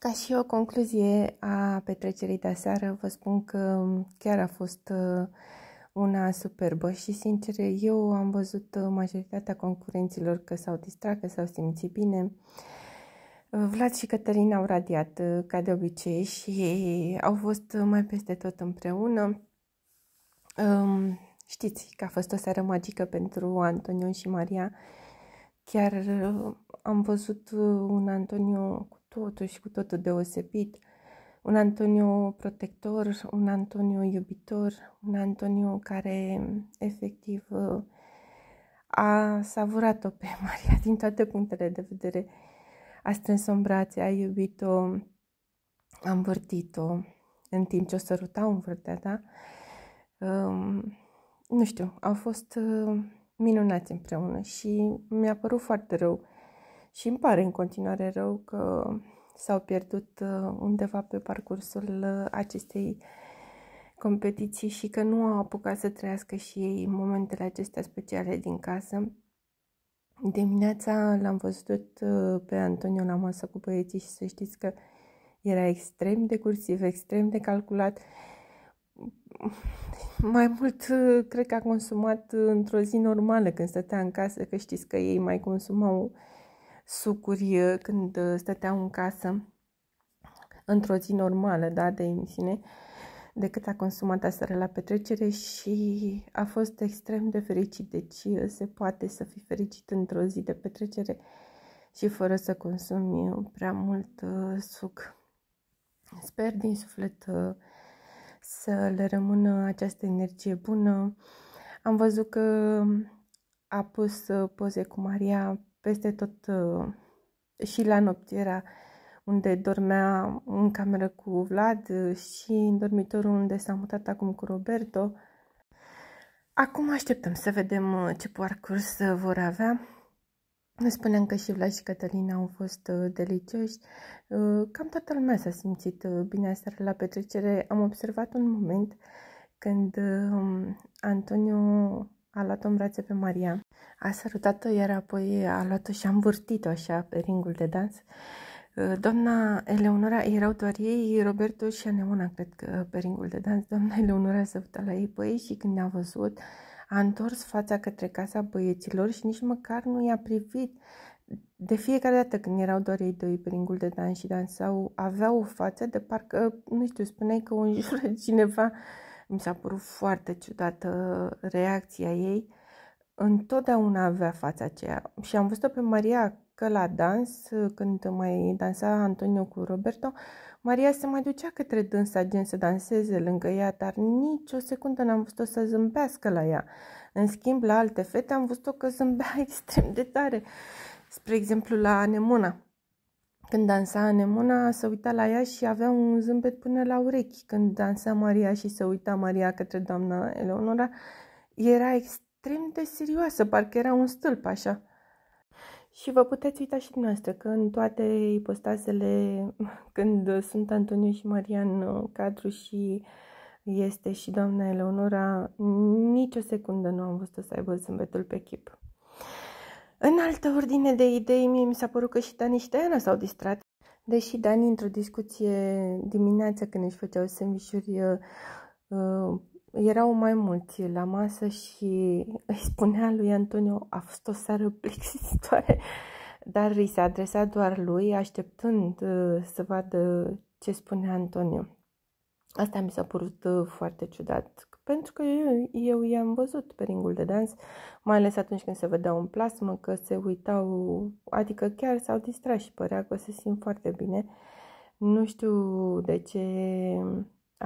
Ca și o concluzie a petrecerii de aseară, vă spun că chiar a fost uh, una superbă și, sincer, eu am văzut uh, majoritatea concurenților că s-au distrat, că s-au simțit bine. Vlad și Cătălin au radiat, uh, ca de obicei, și au fost mai peste tot împreună. Um, știți că a fost o seară magică pentru Antonio și Maria. Chiar am văzut un Antonio cu totul și cu totul deosebit. Un Antonio protector, un Antonio iubitor, un Antonio care efectiv a savurat-o pe Maria din toate punctele de vedere. A strâns-o în brațe, a iubit-o, a învârtit-o în timp ce o săruta, o învârtea, da? Um, ehm, nu știu, au fost uh, minunați împreună și mi-a părut foarte rău și îmi pare în continuare rău că s-au pierdut uh, undeva pe parcursul uh, acestei competiții și că nu au apucat să trăiască și ei momentele acestea speciale din casă. Dimineața l-am văzut uh, pe Antonio la masă cu băieții și să știți că era extrem de cursiv, extrem de calculat. Mai mult, cred că a consumat într-o zi normală când stătea în casă, că știți că ei mai consumau uh, sucuri când stăteau în casă într-o zi normală da, de emisiune decât a consumat aseară la petrecere și a fost extrem de fericit. Deci se poate să fii fericit într-o zi de petrecere și fără să consumi prea mult suc. Sper din suflet să le rămână această energie bună. Am văzut că a pus poze cu Maria peste tot uh, și la noptiera unde dormea în cameră cu Vlad uh, și în dormitorul unde s-a mutat acum cu Roberto. Acum așteptăm să vedem uh, ce parcurs vor avea. Spuneam că și Vlad și Cătălina au fost delicioși. Cam toată lumea s-a simțit bine aseară la petrecere. Am observat un moment când um, Antonio a luat în brațe pe Maria a sărutat-o, iar apoi a luat-o și a învârtit-o așa pe ringul de dans. Uh, doamna Eleonora, erau doar ei, Roberto și Aneona, cred că pe ringul de dans. Doamna Eleonora se uita la ei pe ei și când ne-a văzut, a întors fața către casa băieților și nici măcar nu i-a privit. De fiecare dată când erau doar ei doi pe ringul de dans și dansau, aveau o față de parcă, nu știu, spuneai că un jură cineva. Mi s-a părut foarte ciudată uh, reacția ei întotdeauna avea fața aceea. Și am văzut-o pe Maria că la dans, când mai dansa Antonio cu Roberto, Maria se mai ducea către dânsa, gen să danseze lângă ea, dar nici o secundă n-am văzut-o să zâmbească la ea. În schimb, la alte fete am văzut-o că zâmbea extrem de tare. Spre exemplu, la Anemona. Când dansa Anemona, se uita la ea și avea un zâmbet până la urechi. Când dansa Maria și se uita Maria către doamna Eleonora, era extrem extrem de serioasă, parcă era un stâlp așa. Și vă puteți uita și dumneavoastră că în toate ipostazele, când sunt Antoniu și Marian uh, cadru și este și doamna Eleonora, nicio secundă nu am văzut să aibă zâmbetul pe chip. În altă ordine de idei, mie mi s-a părut că și Dani și Diana s-au distrat. Deși Dani, într-o discuție dimineața când își făceau sandvișuri, uh, uh, erau mai mulți la masă și îi spunea lui Antonio, a fost o seară plictisitoare, dar îi se adresa doar lui, așteptând uh, să vadă ce spune Antonio. Asta mi s-a părut uh, foarte ciudat, pentru că eu, eu i-am văzut pe ringul de dans, mai ales atunci când se vedeau în plasmă, că se uitau, adică chiar s-au distrat și părea că se simt foarte bine. Nu știu de ce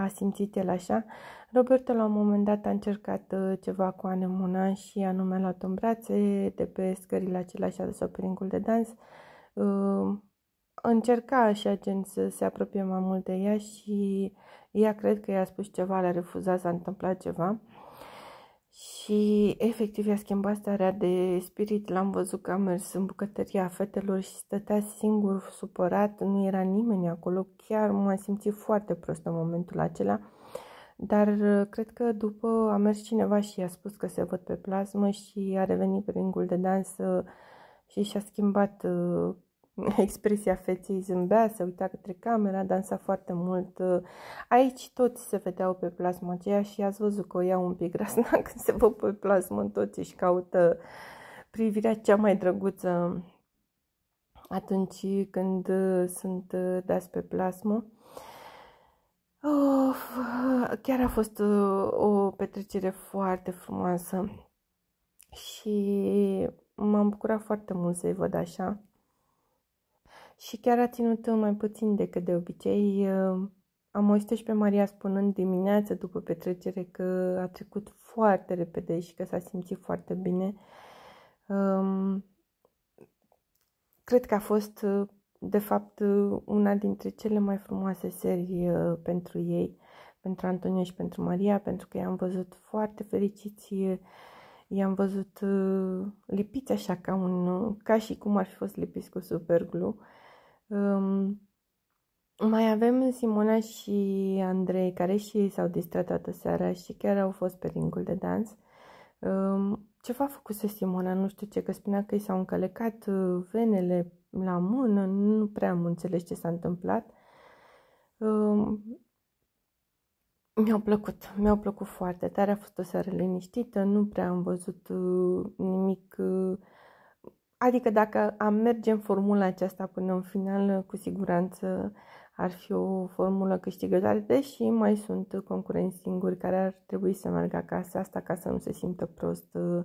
a simțit el așa. Roberto la un moment dat a încercat uh, ceva cu anemona și anume luat în brațe de pe scările aceleași de sau peringul de dans. Uh, încerca așa gen să se apropie mai mult de ea și ea cred că i-a spus ceva, le-a refuzat, s-a întâmplat ceva. Și efectiv i-a schimbat starea de spirit. L-am văzut că a mers în bucătăria fetelor și stătea singur, supărat, nu era nimeni acolo. Chiar m a simțit foarte prost în momentul acela. Dar uh, cred că după a mers cineva și i-a spus că se văd pe plasmă și a revenit pe ringul de dansă uh, și și-a schimbat uh, expresia feței zâmbea, se uita către camera, dansa foarte mult. Aici toți se vedeau pe plasma aceea și ați văzut că o iau un pic rasna când se văd pe plasmă, toți și caută privirea cea mai drăguță atunci când uh, sunt uh, dați pe plasmă. Oh, chiar a fost o petrecere foarte frumoasă și m-am bucurat foarte mult să-i văd așa și chiar a ținut mai puțin decât de obicei. Am auzit și pe Maria spunând dimineața după petrecere că a trecut foarte repede și că s-a simțit foarte bine. Cred că a fost, de fapt, una dintre cele mai frumoase serii pentru ei, pentru Antonio și pentru Maria, pentru că i-am văzut foarte fericiți i-am văzut lipiți așa ca, un, ca și cum ar fi fost lipiți cu superglu. Um, mai avem Simona și Andrei, care și ei s-au distrat toată seara și chiar au fost pe ringul de dans. Um, făcut să Simona, nu știu ce, că spunea că i s-au încălecat uh, venele la mână, nu prea am înțeles ce s-a întâmplat. Um, mi-au plăcut, mi-au plăcut foarte tare, a fost o seară liniștită, nu prea am văzut uh, nimic uh, Adică dacă am merge în formula aceasta până în final, cu siguranță ar fi o formulă câștigătoare, deși mai sunt concurenți singuri care ar trebui să meargă acasă, asta ca să nu se simtă prost uh,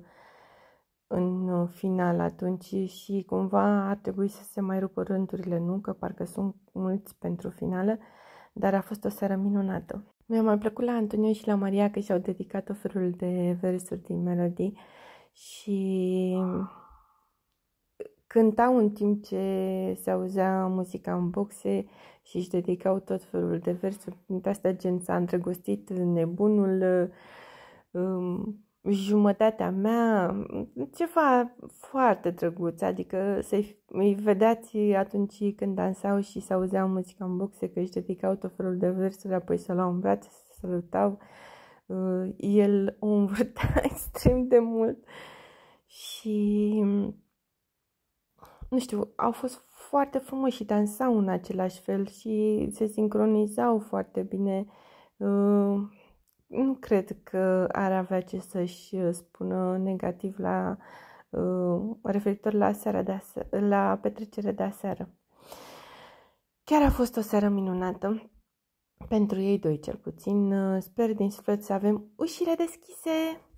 în uh, final atunci și cumva ar trebui să se mai rupă rândurile, nu? Că parcă sunt mulți pentru finală, dar a fost o seară minunată. Mi-a mai plăcut la Antonio și la Maria că și-au dedicat o felul de versuri din melodii și cântau în timp ce se auzea muzica în boxe și își dedicau tot felul de versuri. Dintre astea gen s-a îndrăgostit nebunul, um, jumătatea mea, ceva foarte drăguț, adică să îi vedeați atunci când dansau și se auzea muzica în boxe, că își dedicau tot felul de versuri, apoi să luau în brațe, să salutau. Uh, el o învârta extrem de mult și nu știu, au fost foarte frumoși și dansau în același fel și se sincronizau foarte bine. Uh, nu cred că ar avea ce să-și uh, spună negativ la uh, referitor la, seara de aseară, la petrecerea de aseară. Chiar a fost o seară minunată pentru ei doi cel puțin. Sper din suflet să avem ușile deschise